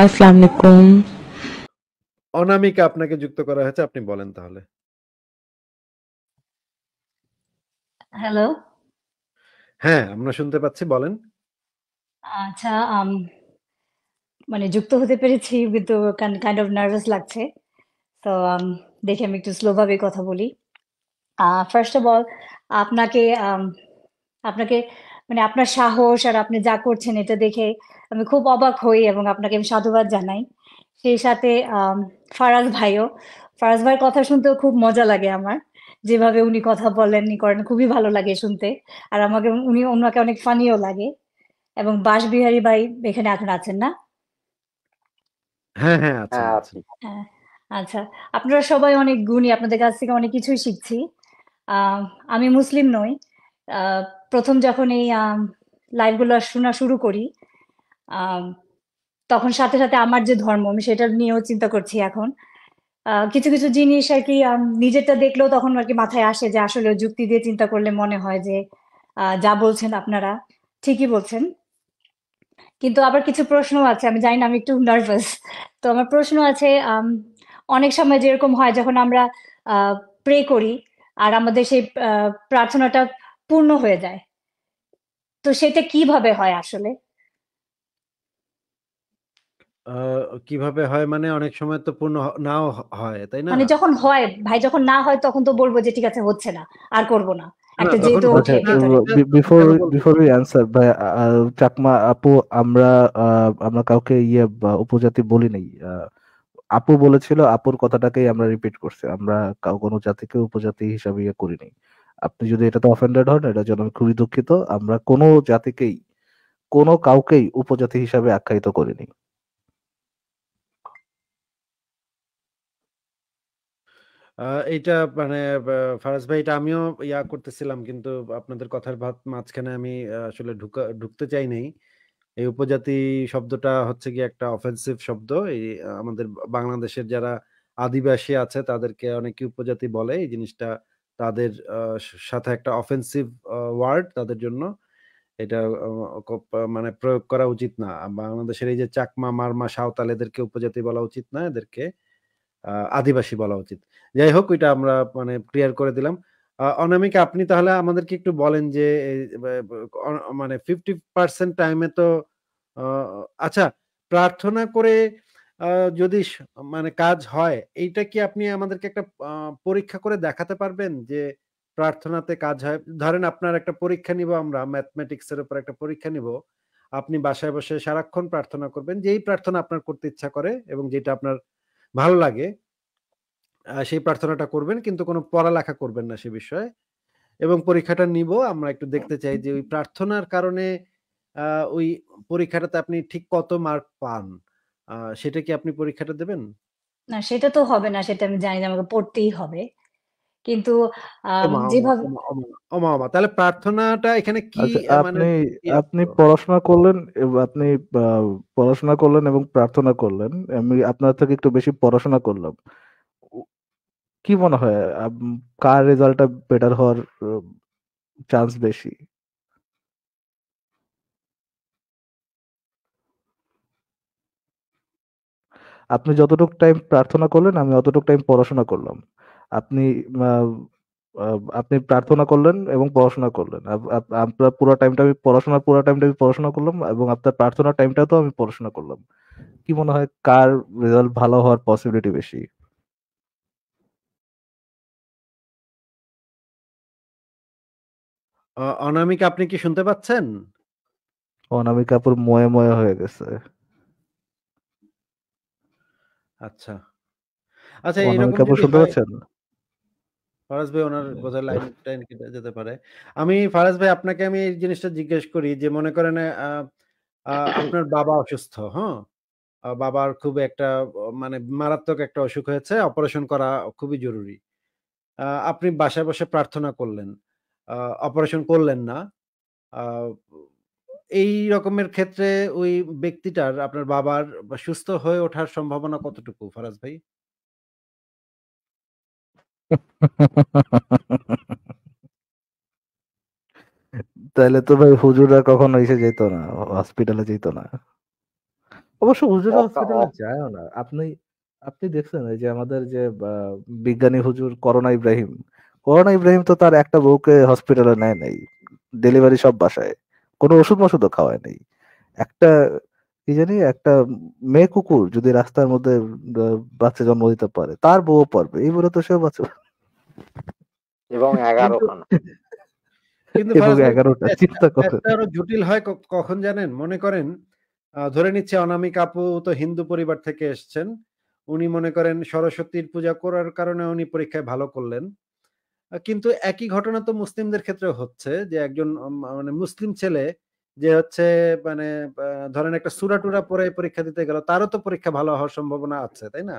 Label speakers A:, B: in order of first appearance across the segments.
A: আসসালামু আলাইকুম
B: অনামিকা আপনাকে যুক্ত করা হয়েছে আপনি বলেন তাহলে হ্যালো হ্যাঁ আমরা শুনতে পাচ্ছি বলেন
A: আচ্ছা মানে যুক্ত হতে পেরেছি কিন্তু কাইন্ড অফ নার্ভাস লাগছে তো দেখি আমি একটু স্লোভাবে কথা বলি ফার্স্ট অফ অল আপনাকে আপনাকে মানে আপনার সাহস আর আপনি যা করছেন এটা দেখে আমি খুব অবাক হই এবং আপনাকে আমি সাধুবাদ জানাই সেই সাথে ফারাজ ভাইও ফারাজ ভাইয়ের কথা শুনতেও খুব মজা লাগে আমার যেভাবে উনি কথা বলেন নি করেন খুবই ভালো লাগে শুনতে আর আমাকে উনি ওনাকে অনেক ফানিও লাগে এবং বাসবিহারী ভাই এখানে এখন আছেন না
B: হ্যাঁ, হ্যাঁ, হ্যাঁ,
A: হ্যাঁ আচ্ছা আপনারা সবাই অনেক গুণী আপনাদের কাছ থেকে অনেক কিছুই শিখছি আমি মুসলিম নই প্রথম যখন এই লাইভগুলো শোনা শুরু করি তখন সাথে সাথে আমার যে ধর্ম আমি সেটা নিয়েও চিন্তা করছি এখন কিছু কিছু জিনিস আর কি নিজেরটা দেখলেও তখন আর কি মাথায় আসে যে আসলে যুক্তি দিয়ে চিন্তা করলে মনে হয় যে যা বলছেন আপনারা ঠিকই বলছেন কিন্তু আবার কিছু প্রশ্ন আছে আমি জানি না আমি একটু নার্ভাস তো আমার প্রশ্ন আছে অনেক সময় যেরকম হয় যখন আমরা প্রে করি আর আমাদের সেই প্রার্থনাটা পূর্ণ হয়ে যায় তো সেটা কিভাবে হয় আসলে
B: কিভাবে হয় মানে অনেক সময় তো পূর্ণ নাও হয়, তাই না? মানে যখন
A: হয়, ভাই যখন না হয় তখন তো বলবো যে ঠিক আছে হচ্ছে না। আর করব না।
C: চাকমা আপু আমরা আমরা কাউকে ইয়ে উপজাতি বলি নাই। আপু বলেছিল আপুর কথাটাকেই আমরা রিপিট করছি। আমরা কাউ কোনো জাতিকে উপজাতি হিসাবে ইয়ে করি নাই। আপনি যদি এটা তো অফেন্ডেড হন এটার জন্য আমি খুবই দুঃখিত। আমরা কোনো জাতিকেই, কোনো কাউকেই উপজাতি হিসাবে আখ্যায়িত করিনি।
B: এটা এইটা মানে ফারাজ ভাই এটা আমিও ইয়া করতেছিলাম কিন্তু আপনাদের কথার ভাত মাঝখানে আমি আসলে ঢুকা ঢুকতে চাই নাই। এই উপজাতি শব্দটা হচ্ছে কি একটা অফেন্সিভ শব্দ। এই আমাদের বাংলাদেশের যারা আদিবাসী আছে তাদেরকে অনেকে উপজাতি বলে। এই জিনিসটা তাদের সাথে একটা অফেন্সিভ ওয়ার্ড তাদের জন্য। এটা মানে প্রয়োগ করা উচিত না। বাংলাদেশের এই যে চাকমা, মারমা, সাঁওতাল এদেরকে উপজাতি বলা উচিত না। এদেরকে আদিবাসী বলা উচিত যাই হোক ওইটা আমরা মানে ক্লিয়ার করে দিলাম অনামিক আপনি তাহলে আমাদেরকে একটু বলেন যে মানে ফিফটি পার্সেন্ট টাইমে তো আচ্ছা প্রার্থনা করে যদি মানে কাজ হয় এইটা কি আপনি আমাদেরকে একটা পরীক্ষা করে দেখাতে পারবেন যে প্রার্থনাতে কাজ হয় ধরেন আপনার একটা পরীক্ষা নিব আমরা ম্যাথমেটিক্স এর উপর একটা পরীক্ষা নিব আপনি বাসায় বসে সারাক্ষণ প্রার্থনা করবেন যেই প্রার্থনা আপনার করতে ইচ্ছা করে এবং যেটা আপনার ভালো লাগে সেই প্রার্থনাটা করবেন কিন্তু কোনো পড়ালেখা করবেন না সে বিষয়ে এবং পরীক্ষাটা নিব আমরা একটু দেখতে চাই যে ওই প্রার্থনার কারণে ওই পরীক্ষাটাতে আপনি ঠিক কত মার্ক পান সেটা কি আপনি পরীক্ষাটা দেবেন
A: না সেটা তো হবে না সেটা আমি জানি না আমাকে পড়তেই হবে কিন্তু
B: যেভাবে ওমা ওমা তাহলে প্রার্থনাটা এখানে কি আচ্ছা, মানে আপনি
C: আপনি পড়াশোনা করলেন আপনি পড়াশোনা করলেন এবং প্রার্থনা করলেন আমি আপনার থেকে একটু বেশি পড়াশোনা করলাম কি মনে হয় কার রেজাল্টটা বেটার হওয়ার চান্স বেশি আপনি যতটুকু টাইম প্রার্থনা করলেন আমি অতটুকু টাইম পড়াশোনা করলাম আপনি আপনি প্রার্থনা করলেন এবং পড়াশোনা করলেন আপনার পুরো টাইমটা আমি পড়াশোনা পুরো টাইমটা আমি পড়াশোনা করলাম এবং আপনার প্রার্থনা টাইমটা তো আমি পড়াশোনা করলাম কি মনে হয় কার রেজাল্ট ভালো হওয়ার পসিবিলিটি বেশি
B: অনামিকা আপনি কি
C: শুনতে পাচ্ছেন অনামিকা আপুর ময়ে ময়ে হয়ে গেছে
B: আচ্ছা আচ্ছা অনামিকা আপু শুনতে পাচ্ছেন ফারাজ ভাই ওনার বোধহয় লাইন টাইন কেটে যেতে পারে আমি ফারাজ ভাই আপনাকে আমি এই জিনিসটা জিজ্ঞেস করি যে মনে করেন আপনার বাবা অসুস্থ হ্যাঁ বাবার খুব একটা মানে মারাত্মক একটা অসুখ হয়েছে অপারেশন করা খুবই জরুরি আপনি বাসায় বসে প্রার্থনা করলেন অপারেশন করলেন না এই রকমের ক্ষেত্রে ওই ব্যক্তিটার আপনার বাবার সুস্থ হয়ে ওঠার সম্ভাবনা কতটুকু ফারাজ ভাই
C: তাহলে তো ভাই হুজুরা কখনো এসে যেত না হসপিটালে যেত না অবশ্য হুজুরা হসপিটালে না আপনি আপনি দেখছেন যে আমাদের যে বিজ্ঞানী হুজুর করোনা ইব্রাহিম করোনা ইব্রাহিম তো তার একটা বউকে হসপিটালে নেয় নাই ডেলিভারি সব বাসায় কোনো ওষুধ মশুধ খাওয়ায় নাই একটা কি জানি একটা মেয়ে কুকুর যদি রাস্তার মধ্যে বাচ্চা জন্ম দিতে পারে তার বউ পারবে এই বলে তো সেও বাচ্চা
D: এবং এগারো খানা কিন্তু
C: চিন্তা
B: জটিল হয় কখন জানেন মনে করেন ধরে নিচ্ছে অনামিক আপু তো হিন্দু পরিবার থেকে এসছেন উনি মনে করেন সরস্বতীর পূজা করার কারণে উনি পরীক্ষায় ভালো করলেন কিন্তু একই ঘটনা তো মুসলিমদের ক্ষেত্রে হচ্ছে যে একজন মানে মুসলিম ছেলে যে হচ্ছে মানে ধরেন একটা সুরা টুরা পরে পরীক্ষা দিতে গেল তারও তো পরীক্ষা ভালো হওয়ার সম্ভাবনা আছে তাই না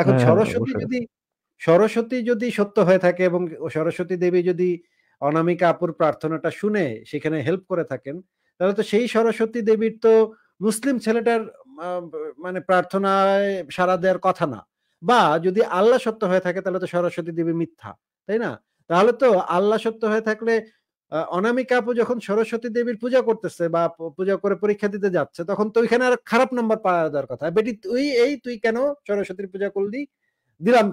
B: এখন হ্যাঁ, হ্যাঁ, সরস্বতী যদি সরস্বতী যদি সত্য হয়ে থাকে এবং সরস্বতী দেবী যদি অনামিকা আপুর প্রার্থনাটা শুনে সেখানে হেল্প করে থাকেন তাহলে তো সেই সরস্বতী দেবীর তো মুসলিম ছেলেটার মানে প্রার্থনায় সাড়া দেওয়ার কথা না বা যদি আল্লাহ সত্য হয়ে থাকে তাহলে তো সরস্বতী দেবী মিথ্যা তাই না তাহলে তো আল্লাহ সত্য হয়ে থাকলে অনামিকা আপু যখন সরস্বতী দেবীর পূজা করতেছে বা পূজা করে পরীক্ষা দিতে যাচ্ছে তখন তো ওইখানে আর খারাপ নাম্বার পাওয়া দেওয়ার কথা বেটি তুই এই তুই কেন সরস্বতীর পূজা করলি দিলাম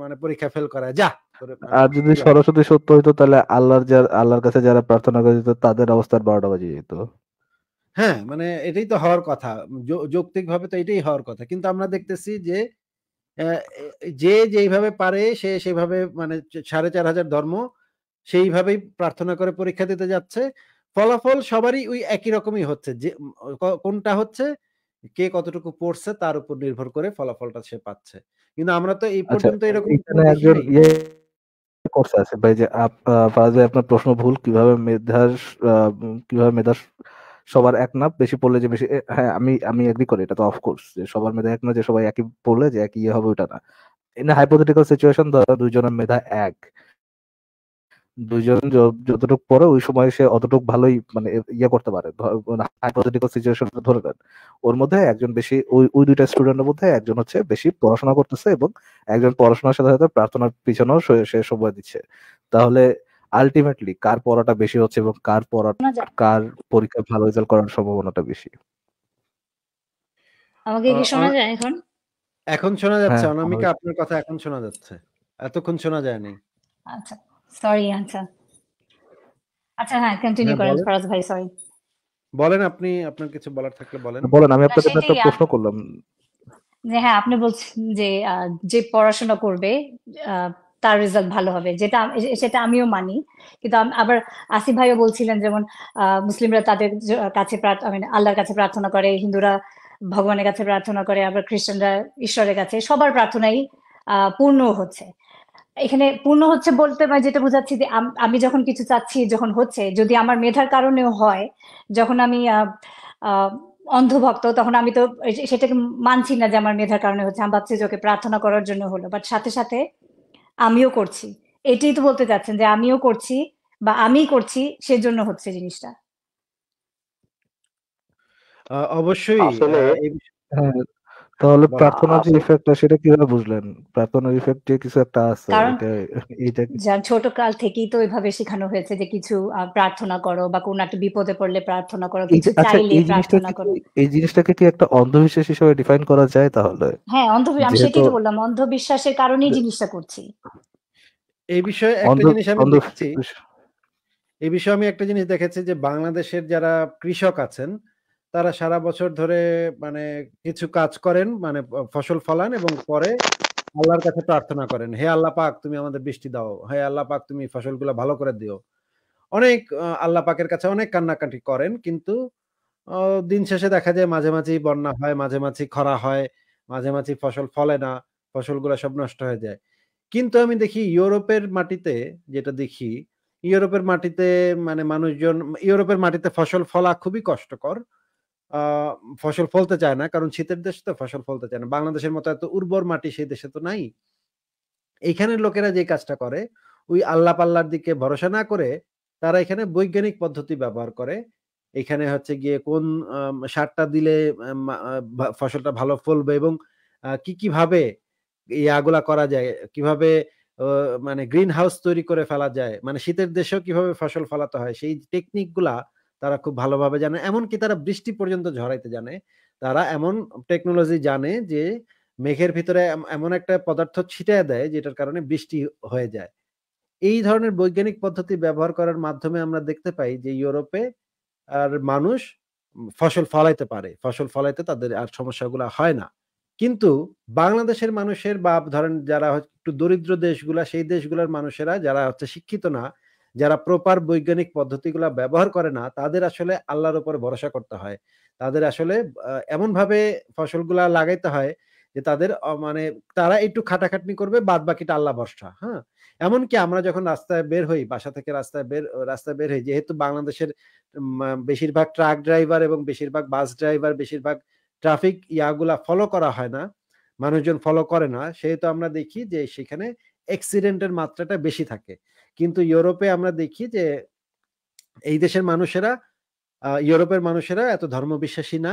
B: মানে পরীক্ষা ফেল করা যা মানে আর যদি সরস্বতী
C: সত্য হইতো তাহলে আল্লাহর যার আল্লাহর কাছে যারা প্রার্থনা করে তাদের অবস্থার বারোটা বাজে যেত
B: হ্যাঁ মানে এটাই তো হওয়ার কথা যৌক্তিক ভাবে তো এটাই হওয়ার কথা কিন্তু আমরা দেখতেছি যে যে যেইভাবে পারে সে সেভাবে মানে সাড়ে চার হাজার ধর্ম সেইভাবেই প্রার্থনা করে পরীক্ষা দিতে যাচ্ছে ফলাফল সবারই ওই একই রকমই হচ্ছে যে কোনটা হচ্ছে কে কতটুকু পড়ছে তার উপর নির্ভর করে ফলাফলটা সে পাচ্ছে কিন্তু আমরা তো এই আচ্ছা, পর্যন্ত এরকম একজন
C: ইয়ে কোর্স আছে ভাই যে আপনার প্রশ্ন ভুল কিভাবে মেধার কিভাবে মেধার সবার এক না বেশি পড়লে যে বেশি হ্যাঁ আমি আমি এগ্রি করি এটা তো অফকোর্স যে সবার মেধা এক না যে সবাই একই পড়লে যে একই ইয়ে হবে ওটা না ইন হাইপোথেটিক্যাল সিচুয়েশন ধরো দুজনের মেধা এক দুইজন যতটুকু পরে ওই সময় সে অতটুকু ভালোই মানে ইয়ে করতে পারে হাইপোথেটিক্যাল মানে সিচুয়েশন ধরে নেন ওর মধ্যে একজন বেশি ওই ওই দুইটা স্টুডেন্টের মধ্যে একজন হচ্ছে বেশি পড়াশোনা করতেছে এবং একজন পড়াশোনার সাথে সাথে প্রার্থনার পিছনেও সে সময় দিচ্ছে তাহলে আলটিমেটলি কার পড়াটা বেশি হচ্ছে এবং কার পড়া কার পরীক্ষা ভালো রেজাল্ট করার সম্ভাবনাটা বেশি
A: আমাকে কি শোনা যায় এখন
B: এখন শোনা যাচ্ছে হ্যাঁ, অনামিকা আপনার কথা এখন শোনা যাচ্ছে এতক্ষণ শোনা যায়নি
A: আচ্ছা সরি আচ্ছা আচ্ছা হ্যাঁ কন্টিনিউ হ্যাঁ, করেন ফরাজ ভাই সরি
B: বলেন আপনি আপনার কিছু বলার থাকলে বলেন বলেন আমি আপনাকে একটা প্রশ্ন
C: করলাম
A: যে হ্যাঁ আপনি বলছেন যে যে পড়াশোনা করবে তার রেজাল্ট ভালো হবে যেটা সেটা আমিও মানি কিন্তু আবার আসিফ ভাইও বলছিলেন যেমন মুসলিমরা তাদের কাছে মানে আল্লাহর কাছে প্রার্থনা করে হিন্দুরা ভগবানের কাছে প্রার্থনা করে আবার খ্রিস্টানরা ঈশ্বরের কাছে সবার প্রার্থনাই পূর্ণ হচ্ছে এখানে পূর্ণ হচ্ছে বলতে যেটা বোঝাচ্ছি যে আমি যখন কিছু চাচ্ছি যখন হচ্ছে যদি আমার মেধার কারণেও হয় যখন আমি অন্ধভক্ত তখন আমি তো সেটাকে মানছি না যে আমার মেধার কারণে হচ্ছে আমি ভাবছি যে প্রার্থনা করার জন্য হলো বাট সাথে সাথে আমিও করছি এটাই তো বলতে চাচ্ছেন যে আমিও করছি বা আমি করছি সেজন্য হচ্ছে জিনিসটা
B: অবশ্যই
C: তাহলে প্রার্থনার যে ইফেক্টটা সেটা কিভাবে বুঝলেন প্রার্থনার ইফেক্ট যে কিছু একটা আছে এটা
A: ছোট কাল থেকেই তো এইভাবে শেখানো হয়েছে যে কিছু প্রার্থনা করো বা কোন একটা বিপদে পড়লে প্রার্থনা করো কিছু আচ্ছা, চাইলে প্রার্থনা করো
C: এই জিনিসটাকে কি একটা অন্ধবিশ্বাস হিসেবে ডিফাইন করা যায় তাহলে
A: হ্যাঁ অন্ধবিশ্বাস আমি সেটাই তো বললাম অন্ধবিশ্বাসের কারণেই জিনিসটা করছি
B: এই বিষয়ে একটা জিনিস আমি দেখেছি এই বিষয়ে আমি একটা জিনিস দেখেছি যে বাংলাদেশের যারা কৃষক আছেন তারা সারা বছর ধরে মানে কিছু কাজ করেন মানে ফসল ফলান এবং পরে আল্লাহর কাছে প্রার্থনা করেন হে আল্লাহ পাক তুমি আমাদের বৃষ্টি দাও হে আল্লাহ পাক তুমি ফসলগুলো ভালো করে দিও অনেক আল্লাহ পাকের কাছে অনেক কান্নাকাটি করেন কিন্তু দিন শেষে দেখা যায় মাঝে মাঝেই বন্যা হয় মাঝে মাঝে খরা হয় মাঝে মাঝে ফসল ফলে না ফসলগুলো সব নষ্ট হয়ে যায় কিন্তু আমি দেখি ইউরোপের মাটিতে যেটা দেখি ইউরোপের মাটিতে মানে মানুষজন ইউরোপের মাটিতে ফসল ফলা খুবই কষ্টকর ফসল ফলতে চায় না কারণ শীতের দেশে তো ফসল ফলতে চায় না বাংলাদেশের মতো এত উর্বর মাটি সেই দেশে তো নাই এইখানের লোকেরা যে কাজটা করে ওই আল্লাহ পাল্লার দিকে ভরসা না করে তারা এখানে বৈজ্ঞানিক পদ্ধতি ব্যবহার করে এখানে হচ্ছে গিয়ে কোন সারটা দিলে ফসলটা ভালো ফলবে এবং কি কিভাবে ইয়াগুলা করা যায় কিভাবে মানে গ্রিন হাউস তৈরি করে ফেলা যায় মানে শীতের দেশেও কিভাবে ফসল ফলাতে হয় সেই টেকনিকগুলা তারা খুব ভালোভাবে জানে এমনকি তারা বৃষ্টি পর্যন্ত ঝরাইতে জানে তারা এমন টেকনোলজি জানে যে মেঘের ভিতরে এমন একটা পদার্থ ছিটায় দেয় যেটার কারণে বৃষ্টি হয়ে যায় এই ধরনের বৈজ্ঞানিক পদ্ধতি ব্যবহার করার মাধ্যমে আমরা দেখতে পাই যে ইউরোপে আর মানুষ ফসল ফলাইতে পারে ফসল ফলাইতে তাদের আর সমস্যাগুলো হয় না কিন্তু বাংলাদেশের মানুষের বা ধরেন যারা একটু দরিদ্র দেশগুলা সেই দেশগুলোর মানুষেরা যারা হচ্ছে শিক্ষিত না যারা প্রপার বৈজ্ঞানিক পদ্ধতিগুলো ব্যবহার করে না তাদের আসলে আল্লাহর উপর ভরসা করতে হয় তাদের আসলে এমনভাবে ফসলগুলা লাগাইতে হয় যে তাদের মানে তারা একটু খাটাখাটনি করবে বাদ বাকিটা আল্লাহ ভরসা হ্যাঁ এমনকি আমরা যখন রাস্তায় বের হই বাসা থেকে রাস্তায় বের রাস্তায় বের হই যেহেতু বাংলাদেশের বেশিরভাগ ট্রাক ড্রাইভার এবং বেশিরভাগ বাস ড্রাইভার বেশিরভাগ ট্রাফিক ইয়াগুলা ফলো করা হয় না মানুষজন ফলো করে না সেহেতু আমরা দেখি যে সেখানে অ্যাক্সিডেন্টের মাত্রাটা বেশি থাকে কিন্তু ইউরোপে আমরা দেখি যে এই দেশের মানুষেরা ইউরোপের মানুষেরা এত ধর্মবিশ্বাসী না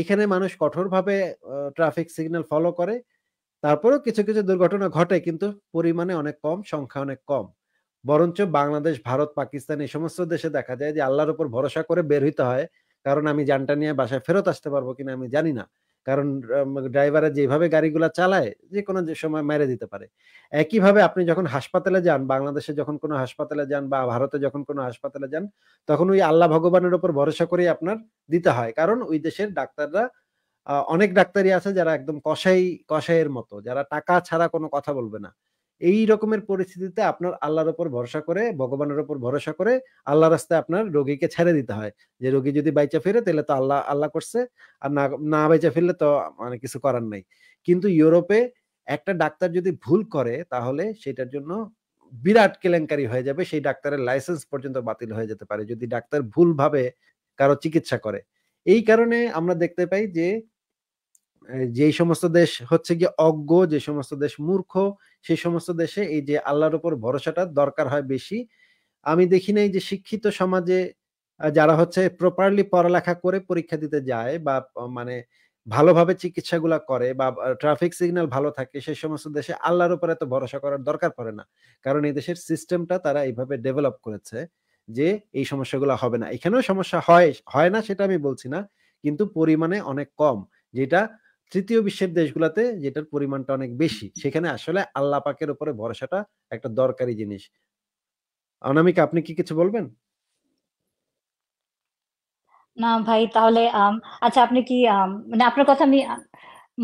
B: এখানে মানুষ কঠোরভাবে ট্রাফিক সিগন্যাল ফলো করে তারপরেও কিছু কিছু দুর্ঘটনা ঘটে কিন্তু পরিমাণে অনেক কম সংখ্যা অনেক কম বরঞ্চ বাংলাদেশ ভারত পাকিস্তান এই সমস্ত দেশে দেখা যায় যে আল্লাহর উপর ভরসা করে বের হইতে হয় কারণ আমি জানটা নিয়ে বাসায় ফেরত আসতে পারবো কিনা আমি জানি না কারণ ড্রাইভাররা যেভাবে গাড়িগুলো চালায় যে কোনো সময় মেরে দিতে পারে একইভাবে আপনি যখন হাসপাতালে যান বাংলাদেশে যখন কোনো হাসপাতালে যান বা ভারতে যখন কোনো হাসপাতালে যান তখন ওই আল্লাহ ভগবানের উপর ভরসা করে আপনার দিতে হয় কারণ ওই দেশের ডাক্তাররা অনেক ডাক্তারই আছে যারা একদম কষাই কষাইয়ের মতো যারা টাকা ছাড়া কোনো কথা বলবে না এই রকমের পরিস্থিতিতে আপনার আল্লাহর ওপর ভরসা করে ভগবানের ওপর ভরসা করে আল্লাহ রাস্তায় আপনার রোগীকে ছেড়ে দিতে হয় যে রোগী যদি বাইচা ফেরে তাহলে তো আল্লাহ আল্লাহ করছে আর না না বাইচা ফিরলে তো মানে কিছু করার নাই কিন্তু ইউরোপে একটা ডাক্তার যদি ভুল করে তাহলে সেটার জন্য বিরাট কেলেঙ্কারি হয়ে যাবে সেই ডাক্তারের লাইসেন্স পর্যন্ত বাতিল হয়ে যেতে পারে যদি ডাক্তার ভুলভাবে কারো চিকিৎসা করে এই কারণে আমরা দেখতে পাই যে যে সমস্ত দেশ হচ্ছে গিয়ে অজ্ঞ যে সমস্ত দেশ মূর্খ সেই সমস্ত দেশে এই যে আল্লাহর উপর ভরসাটা দরকার হয় বেশি আমি দেখি নাই যে শিক্ষিত সমাজে যারা হচ্ছে প্রপারলি পড়ালেখা করে পরীক্ষা দিতে যায় বা মানে ভালোভাবে চিকিৎসাগুলা করে বা ট্রাফিক সিগন্যাল ভালো থাকে সেই সমস্ত দেশে আল্লাহর উপর এত ভরসা করার দরকার পড়ে না কারণ এই দেশের সিস্টেমটা তারা এইভাবে ডেভেলপ করেছে যে এই সমস্যাগুলো হবে না এখানেও সমস্যা হয় হয় না সেটা আমি বলছি না কিন্তু পরিমাণে অনেক কম যেটা তৃতীয় বিশ্বের দেশগুলোতে যেটার পরিমাণটা অনেক বেশি সেখানে আসলে আল্লাহ পাকের উপরে ভরসাটা একটা দরকারি জিনিস অনামিকা আপনি কি কিছু বলবেন
A: না ভাই তাহলে আচ্ছা আপনি কি মানে আপনার কথা আমি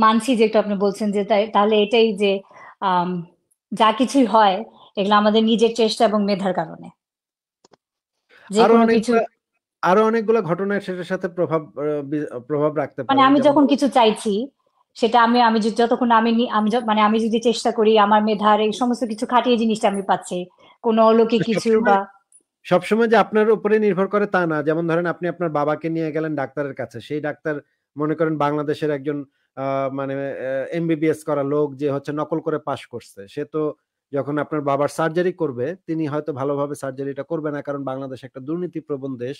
A: মানছি যে একটু আপনি বলছেন যে তাহলে এটাই যে যা কিছুই হয় এগুলো আমাদের নিজের চেষ্টা এবং মেধার কারণে
B: আরো অনেকগুলো ঘটনা সেটার সাথে প্রভাব প্রভাব রাখতে মানে পারে আমি যখন
A: কিছু চাইছি সেটা আমি আমি যতক্ষণ আমি আমি মানে আমি যদি চেষ্টা করি আমার মেধার এই সমস্ত কিছু খাটিয়ে জিনিসটা আমি পাচ্ছি কোনো অলৌকিক কিছু বা
B: সবসময় যে আপনার উপরে নির্ভর করে তা না যেমন ধরেন আপনি আপনার বাবাকে নিয়ে গেলেন ডাক্তারের কাছে সেই ডাক্তার মনে করেন বাংলাদেশের একজন মানে এমবিবিএস করা লোক যে হচ্ছে নকল করে পাশ করছে সে তো যখন আপনার বাবার সার্জারি করবে তিনি হয়তো ভালোভাবে সার্জারিটা করবে না কারণ বাংলাদেশ একটা দুর্নীতি প্রবণ দেশ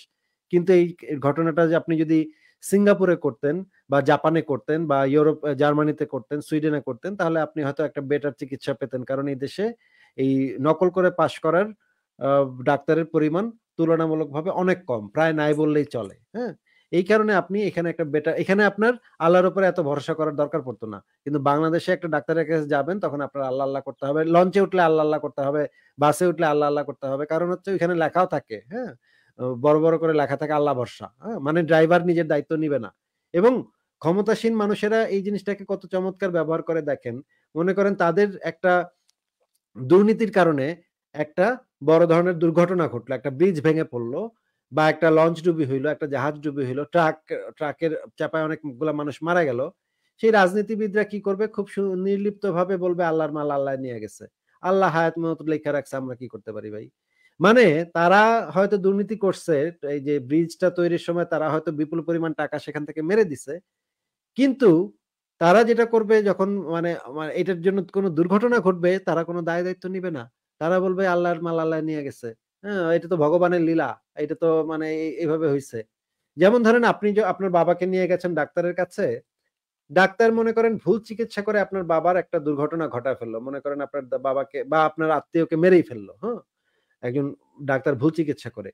B: কিন্তু এই ঘটনাটা যে আপনি যদি সিঙ্গাপুরে করতেন বা জাপানে করতেন বা ইউরোপ জার্মানিতে করতেন সুইডেনে করতেন তাহলে আপনি হয়তো একটা বেটার চিকিৎসা পেতেন কারণ এই দেশে এই নকল করে পাশ করার ডাক্তারের পরিমাণ তুলনামূলকভাবে অনেক কম প্রায় নাই বললেই চলে হ্যাঁ এই কারণে আপনি এখানে একটা বেটার এখানে আপনার আল্লাহর উপরে এত ভরসা করার দরকার পড়তো না কিন্তু বাংলাদেশে একটা ডাক্তারের কাছে যাবেন তখন আপনার আল্লাহ আল্লাহ করতে হবে লঞ্চে উঠলে আল্লাহ আল্লাহ করতে হবে বাসে উঠলে আল্লাহ আল্লাহ করতে হবে কারণ হচ্ছে ওইখানে লেখাও থাকে হ্যাঁ বড় বড় করে লেখা থাকে আল্লাহ ভরসা হ্যাঁ? মানে ড্রাইভার নিজের দায়িত্ব নিবে না এবং ক্ষমতাসীন মানুষেরা এই জিনিসটাকে কত চমৎকার ব্যবহার করে দেখেন মনে করেন তাদের একটা দুর্নীতির কারণে একটা বড় ধরনের দুর্ঘটনা ঘটলো একটা ব্রিজ ভেঙে পড়লো বা একটা লঞ্চ ডুবি হইলো একটা জাহাজ ডুবি হইলো ট্রাক ট্রাকের চাপায় অনেকগুলো মানুষ মারা গেল সেই রাজনীতিবিদরা কি করবে খুব নির্লিপ্ত ভাবে বলবে আল্লাহর মাল আল্লাহ নিয়ে গেছে আল্লাহ হায়াত মত লেখা রাখছে আমরা কি করতে পারি ভাই মানে তারা হয়তো দুর্নীতি করছে এই যে ব্রিজটা তৈরির সময় তারা হয়তো বিপুল পরিমাণ টাকা সেখান থেকে মেরে দিছে কিন্তু তারা যেটা করবে যখন মানে, মানে এটার জন্য কোনো দুর্ঘটনা ঘটবে তারা কোনো দায় দায়িত্ব নিবে না তারা বলবে আল্লাহর মাল আল্লাহ নিয়ে গেছে হ্যাঁ এটা তো ভগবানের লীলা এটা তো মানে এইভাবে হয়েছে যেমন ধরেন আপনি আপনার বাবাকে নিয়ে গেছেন ডাক্তারের কাছে ডাক্তার মনে করেন ভুল চিকিৎসা করে আপনার বাবার একটা দুর্ঘটনা ঘটা ফেললো মনে করেন আপনার বাবাকে বা আপনার আত্মীয়কে মেরেই ফেললো হ্যাঁ একজন ডাক্তার ভুল চিকিৎসা করে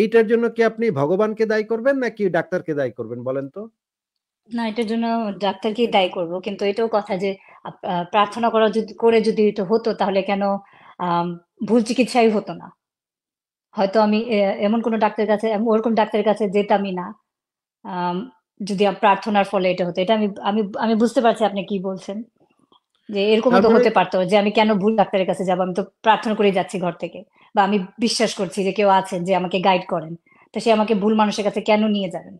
B: এইটার জন্য কি আপনি ভগবানকে দায়ী করবেন নাকি ডাক্তারকে দায়ী করবেন বলেন তো
A: না এটার জন্য ডাক্তারকে দায়ী করব কিন্তু এটাও কথা যে প্রার্থনা করা যদি করে যদি এটা হতো তাহলে কেন ভুল চিকিৎসাই হতো না হয়তো আমি এমন কোনো ডাক্তারের কাছে ওরকম ডাক্তারের কাছে যেতামই না যদি প্রার্থনার ফলে এটা হতো এটা আমি আমি আমি বুঝতে পারছি আপনি কি বলছেন যে এরকম তো হতে পারতো যে আমি কেন ভুল ডাক্তারের কাছে যাবো আমি তো প্রার্থনা করে যাচ্ছি ঘর থেকে বা আমি বিশ্বাস করছি যে কেউ আছেন যে আমাকে গাইড করেন তো সে আমাকে ভুল মানুষের কাছে কেন নিয়ে যাবেন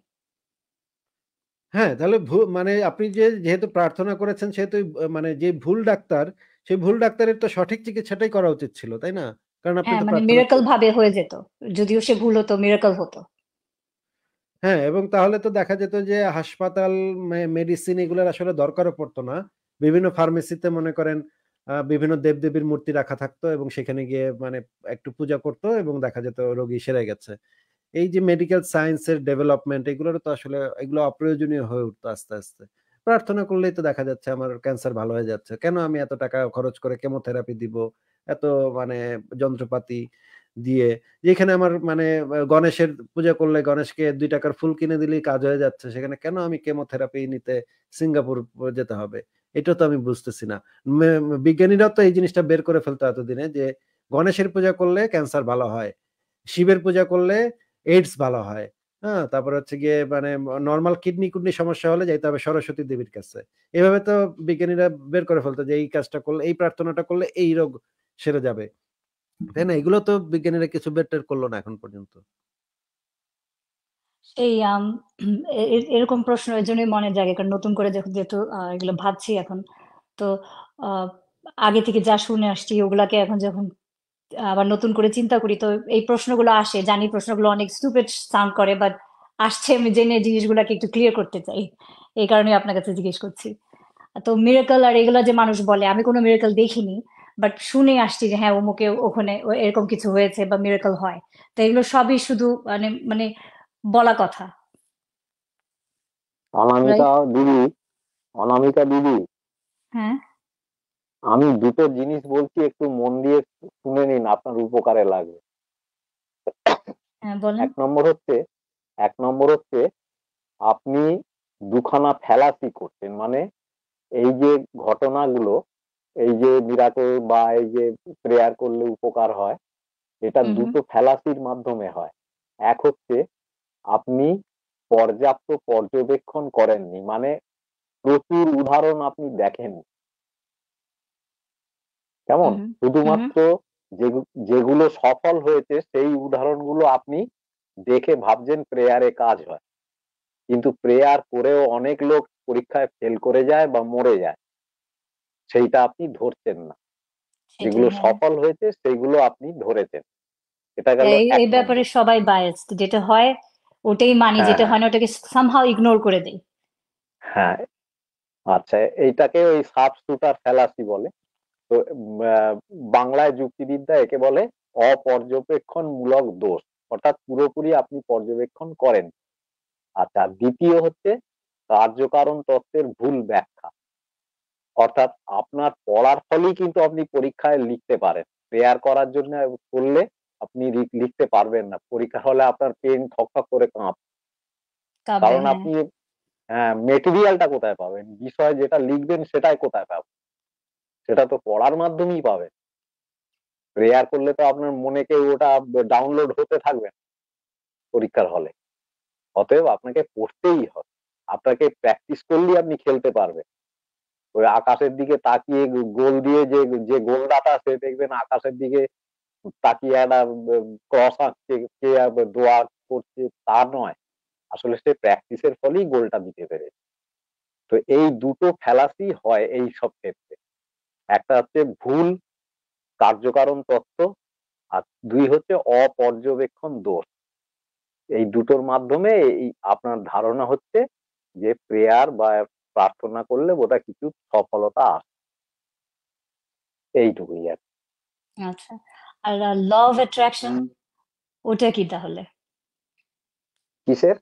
B: হ্যাঁ তাহলে মানে আপনি যে যেহেতু প্রার্থনা করেছেন সেহেতু মানে যে ভুল ডাক্তার সেই ভুল ডাক্তারের তো সঠিক চিকিৎসাটাই করা উচিত ছিল তাই না কারণ আপনি হ্যাঁ, মানে মিরাকল
A: ভাবে হয়ে যেত যদিও সে ভুল হতো মিরাকল হতো
B: হ্যাঁ এবং তাহলে তো দেখা যেত যে হাসপাতাল মেডিসিন এগুলোর আসলে দরকারও পড়তো না বিভিন্ন ফার্মেসিতে মনে করেন বিভিন্ন দেবদেবীর মূর্তি রাখা থাকতো এবং সেখানে গিয়ে মানে একটু পূজা করতো এবং দেখা যেত রোগী সেরে গেছে এই যে মেডিকেল সায়েন্সের ডেভেলপমেন্ট এগুলোর তো আসলে এগুলো অপ্রয়োজনীয় হয়ে উঠতো আস্তে আস্তে প্রার্থনা করলেই তো দেখা যাচ্ছে আমার ক্যান্সার ভালো হয়ে যাচ্ছে কেন আমি এত টাকা খরচ করে কেমোথেরাপি দিব এত মানে যন্ত্রপাতি দিয়ে যেখানে আমার মানে গণেশের পূজা করলে গণেশকে দুই টাকার ফুল কিনে দিলেই কাজ হয়ে যাচ্ছে সেখানে কেন আমি কেমোথেরাপি নিতে সিঙ্গাপুর যেতে হবে এটা তো আমি বুঝতেছি না বিজ্ঞানীরা তো এই জিনিসটা বের করে ফেলতো এতদিনে যে গণেশের পূজা করলে ক্যান্সার ভালো হয় শিবের পূজা করলে এইডস ভালো হয় হ্যাঁ তারপর হচ্ছে গিয়ে মানে নর্মাল কিডনি কুডনি সমস্যা হলে যাইতে হবে সরস্বতী দেবীর কাছে এভাবে তো বিজ্ঞানীরা বের করে ফেলতো যে এই কাজটা করলে এই প্রার্থনাটা করলে এই রোগ সেরে যাবে তাই না এগুলো তো বিজ্ঞানীরা কিছু বেটার করলো না এখন পর্যন্ত
A: এই এরকম প্রশ্ন ওই জন্যই মনে জাগে কারণ নতুন করে যখন যেহেতু এগুলো ভাবছি এখন তো আগে থেকে যা শুনে আসছি ওগুলাকে এখন যখন আবার নতুন করে চিন্তা করি তো এই প্রশ্নগুলো আসে জানি প্রশ্নগুলো অনেক স্টুপেড সাউন্ড করে বাট আসছে আমি জেনে জিনিসগুলোকে একটু ক্লিয়ার করতে চাই এই কারণে আপনার কাছে জিজ্ঞেস করছি তো মিরাকল আর এগুলো যে মানুষ বলে আমি কোনো মিরাকল দেখিনি বাট শুনে আসছি যে হ্যাঁ ওমুকে ওখানে এরকম কিছু হয়েছে বা মিরাকল হয় তো এগুলো সবই শুধু মানে মানে বলা কথা
D: অনামিকা দিদি অনামিকা দিদি হ্যাঁ আমি দুটো জিনিস বলছি একটু মন দিয়ে শুনে নিন আপনার উপকারে লাগবে হ্যাঁ, এক নম্বর হচ্ছে এক নম্বর হচ্ছে আপনি দুখানা ফেলাসি করছেন মানে এই যে ঘটনাগুলো এই যে মিরাকল বা এই যে প্রেয়ার করলে উপকার হয় এটা দুটো ফেলাসির মাধ্যমে হয় এক হচ্ছে আপনি পর্যাপ্ত পর্যবেক্ষণ করেননি মানে প্রচুর উদাহরণ আপনি দেখেন কেমন? শুধুমাত্র যেগুলো সফল হয়েছে সেই উদাহরণগুলো আপনি দেখে ভাবছেন প্রেয়ারে কাজ হয়। কিন্তু প্রেয়ার করেও অনেক লোক পরীক্ষায় ফেল করে যায় বা মরে যায়। সেইটা আপনি ধরছেন না। যেগুলো সফল হয়েছে সেইগুলো আপনি ধরেছেন। এটা গেল এই
A: ব্যাপারে সবাই বায়াসড যেটা হয় ওটাই মানি হ্যাঁ। যেটা হয় না ওটাকে সামহাও ইগনোর করে দেই
D: হ্যাঁ আচ্ছা এইটাকে ওই সাপ সুতার ফেলাসি বলে তো বাংলায় যুক্তিবিদ্যা একে বলে অপর্যবেক্ষণমূলক দোষ অর্থাৎ পুরোপুরি আপনি পর্যবেক্ষণ করেন আচ্ছা দ্বিতীয় হচ্ছে কার্যকারণ তত্ত্বের ভুল ব্যাখ্যা অর্থাৎ আপনার পড়ার ফলেই কিন্তু আপনি পরীক্ষায় লিখতে পারেন প্রেয়ার করার জন্য করলে আপনি লিখতে পারবেন না পরীক্ষা হলে আপনার পেন ঠকঠক করে কাঁপ কারণ হ্যাঁ। আপনি মেটেরিয়ালটা হ্যাঁ, কোথায় পাবেন বিষয় যেটা লিখবেন সেটাই কোথায় পাবেন সেটা তো পড়ার মাধ্যমেই পাবেন প্রেয়ার করলে তো আপনার মনে কেউ ওটা ডাউনলোড হতে থাকবে পরীক্ষার হলে অতএব আপনাকে পড়তেই হবে আপনাকে প্র্যাকটিস করলেই আপনি খেলতে পারবেন ওই আকাশের দিকে তাকিয়ে গোল দিয়ে যে যে গোলদাতা সে দেখবেন আকাশের দিকে তাকিয়ানা ক্রস আঁকছে কে দোয়া করছে তা নয় আসলে সে প্র্যাকটিসের ফলেই গোলটা দিতে পেরেছে তো এই দুটো ফেলাসি হয় এই সব ক্ষেত্রে একটা হচ্ছে ভুল কার্যকারণ তত্ত্ব আর দুই হচ্ছে অপর্যবেক্ষণ দোষ এই দুটোর মাধ্যমে এই আপনার ধারণা হচ্ছে যে প্রেয়ার বা প্রার্থনা করলে ওটা কিছু সফলতা আসে এইটুকুই আর
A: আচ্ছা আর ল অফ অ্যাট্রাকশন ওটা কি তাহলে কিসের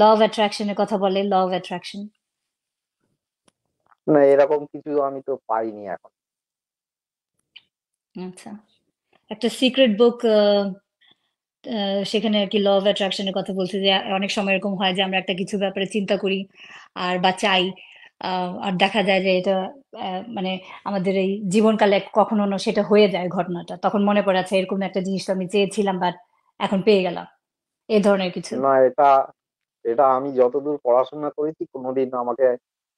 A: ল অফ অ্যাট্রাকশনের কথা বলে ল অফ অ্যাট্রাকশন
D: না এরকম কিছু আমি তো পাইনি এখন
A: আচ্ছা একটা সিক্রেট বুক সেখানে আর কি ল অফ অ্যাট্রাকশনের কথা বলছে যে অনেক সময় এরকম হয় যে আমরা একটা কিছু ব্যাপারে চিন্তা করি আর বা চাই আর দেখা যায় যে এটা মানে আমাদের এই জীবনকালে কখনো না সেটা হয়ে যায় ঘটনাটা তখন মনে পড়ে আছে আচ্ছা, এরকম একটা জিনিস তো আমি চেয়েছিলাম বাট এখন পেয়ে গেলাম
D: এ ধরনের কিছু না এটা এটা আমি যতদূর পড়াশোনা করেছি কোনোদিন আমাকে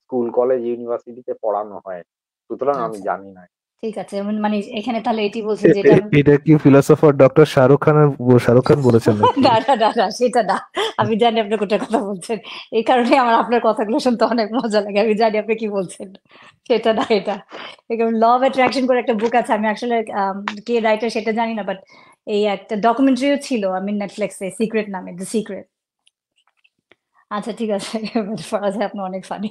D: স্কুল কলেজ ইউনিভার্সিটিতে পড়ানো হয় সুতরাং আমি আচ্ছা। জানি না
A: ঠিক আছে মানে এখানে তাহলে এটি বলছে যেটা
C: এটা কি ফিলোসফার ডক্টর শাহরুখ খানের শাহরুখ খান বলেছেন
A: না না না না সেটা না আমি জানি আপনি কোটা কথা বলছেন এই কারণে আমার আপনার কথাগুলো শুনতে অনেক মজা লাগে আমি জানি আপনি কি বলছেন সেটা না এটা এরকম ল অ্যাট্রাকশন করে একটা বুক আছে আমি আসলে কে রাইটার সেটা জানি না বাট এই একটা ডকুমেন্টারিও ছিল আমি নেটফ্লিক্সে সিক্রেট নামে দ্য সিক্রেট আচ্ছা ঠিক আছে ফরাজ আপনি অনেক ফানি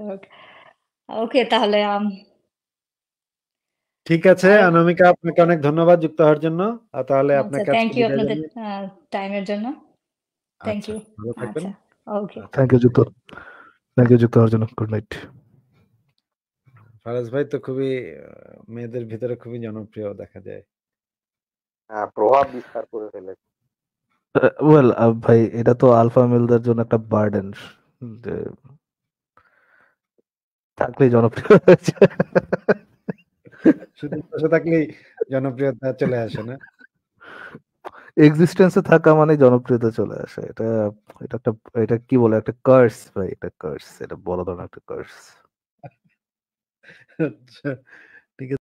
A: ওকে তাহলে
B: ঠিক আছে অনামিকা আপনাকে অনেক ধন্যবাদ যুক্ত হওয়ার জন্য আর তাহলে আচ্ছা, আপনাকে থ্যাংক ইউ আপনাদের
A: টাইমের জন্য থ্যাংক আচ্ছা, ইউ ভালো থাকবেন ওকে
C: থ্যাংক ইউ যুক্ত থ্যাংক ইউ যুক্ত হওয়ার জন্য গুড নাইট
B: ফারাজ ভাই তো খুবই মেয়েদের ভিতরে খুবই জনপ্রিয়
C: দেখা যায় হ্যাঁ প্রভাব বিস্তার করে ফেলেছে ওয়েল ভাই এটা তো আলফা মেলদের জন্য একটা বার্ডেন থাকলেই জনপ্রিয় হয়েছে সুদূরদর্শী থাকলেই
B: জনপ্রিয়তা চলে আসে না
C: এক্সিস্টেন্সে থাকা মানে জনপ্রিয়তা চলে আসে এটা এটা একটা এটা কি বলে একটা কার্স ভাই এটা কার্স এটা বড় ধরনের একটা কার্স আচ্ছা, ঠিক আছে